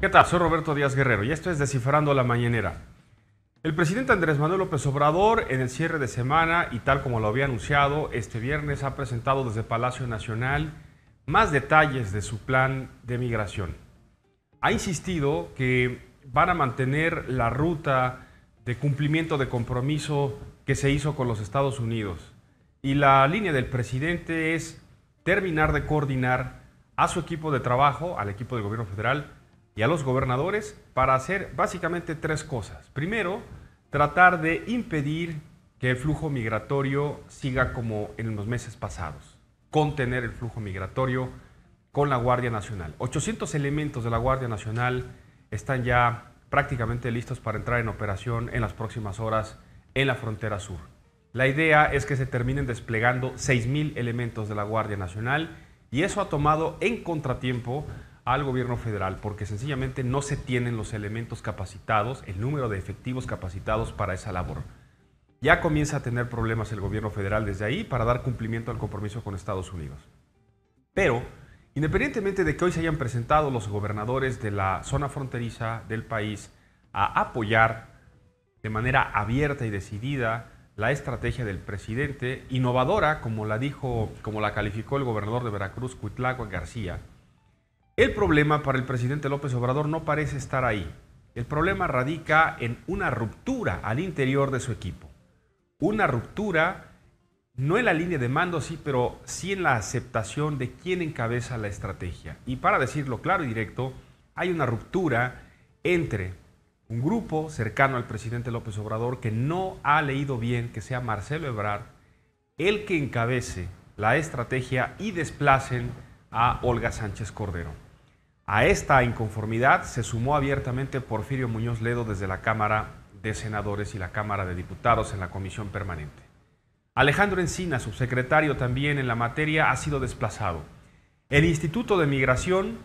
¿Qué tal? Soy Roberto Díaz Guerrero y esto es Descifrando la Mañanera. El presidente Andrés Manuel López Obrador, en el cierre de semana y tal como lo había anunciado, este viernes ha presentado desde Palacio Nacional más detalles de su plan de migración. Ha insistido que van a mantener la ruta de cumplimiento de compromiso que se hizo con los Estados Unidos. Y la línea del presidente es terminar de coordinar a su equipo de trabajo, al equipo del gobierno federal, y a los gobernadores para hacer básicamente tres cosas. Primero, tratar de impedir que el flujo migratorio siga como en los meses pasados, contener el flujo migratorio con la Guardia Nacional. 800 elementos de la Guardia Nacional están ya prácticamente listos para entrar en operación en las próximas horas en la frontera sur. La idea es que se terminen desplegando 6.000 elementos de la Guardia Nacional y eso ha tomado en contratiempo al gobierno federal porque sencillamente no se tienen los elementos capacitados, el número de efectivos capacitados para esa labor. Ya comienza a tener problemas el gobierno federal desde ahí para dar cumplimiento al compromiso con Estados Unidos. Pero, independientemente de que hoy se hayan presentado los gobernadores de la zona fronteriza del país a apoyar de manera abierta y decidida la estrategia del presidente, innovadora, como la dijo, como la calificó el gobernador de Veracruz, Cuitlagua García, el problema para el presidente López Obrador no parece estar ahí. El problema radica en una ruptura al interior de su equipo. Una ruptura no en la línea de mando, sí, pero sí en la aceptación de quién encabeza la estrategia. Y para decirlo claro y directo, hay una ruptura entre un grupo cercano al presidente López Obrador que no ha leído bien que sea Marcelo Ebrard el que encabece la estrategia y desplacen a Olga Sánchez Cordero. A esta inconformidad se sumó abiertamente Porfirio Muñoz Ledo desde la Cámara de Senadores y la Cámara de Diputados en la Comisión Permanente. Alejandro Encina, subsecretario también en la materia, ha sido desplazado. El Instituto de Migración,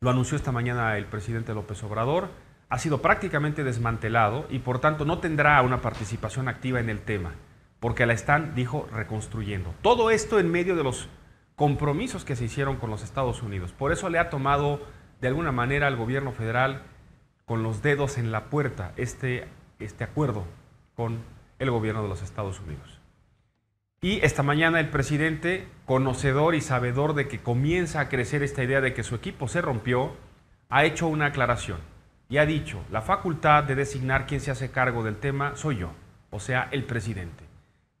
lo anunció esta mañana el presidente López Obrador, ha sido prácticamente desmantelado y por tanto no tendrá una participación activa en el tema, porque la están, dijo, reconstruyendo. Todo esto en medio de los compromisos que se hicieron con los Estados Unidos. Por eso le ha tomado de alguna manera al gobierno federal con los dedos en la puerta este, este acuerdo con el gobierno de los Estados Unidos. Y esta mañana el presidente, conocedor y sabedor de que comienza a crecer esta idea de que su equipo se rompió, ha hecho una aclaración y ha dicho, la facultad de designar quién se hace cargo del tema soy yo, o sea, el presidente.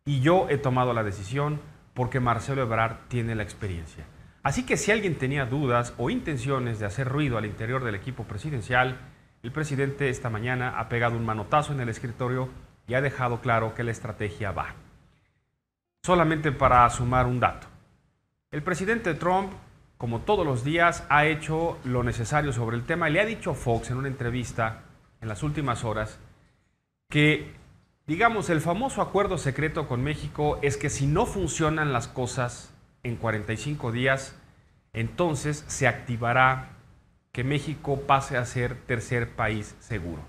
Y yo he tomado la decisión porque Marcelo Ebrard tiene la experiencia. Así que si alguien tenía dudas o intenciones de hacer ruido al interior del equipo presidencial, el presidente esta mañana ha pegado un manotazo en el escritorio y ha dejado claro que la estrategia va. Solamente para sumar un dato. El presidente Trump, como todos los días, ha hecho lo necesario sobre el tema y le ha dicho Fox en una entrevista en las últimas horas que Digamos, el famoso acuerdo secreto con México es que si no funcionan las cosas en 45 días, entonces se activará que México pase a ser tercer país seguro.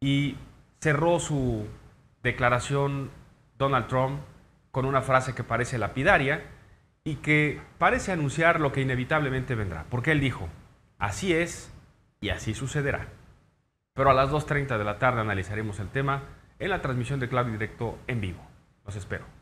Y cerró su declaración Donald Trump con una frase que parece lapidaria y que parece anunciar lo que inevitablemente vendrá, porque él dijo, así es y así sucederá. Pero a las 2.30 de la tarde analizaremos el tema en la transmisión de Clave Directo en vivo. Los espero.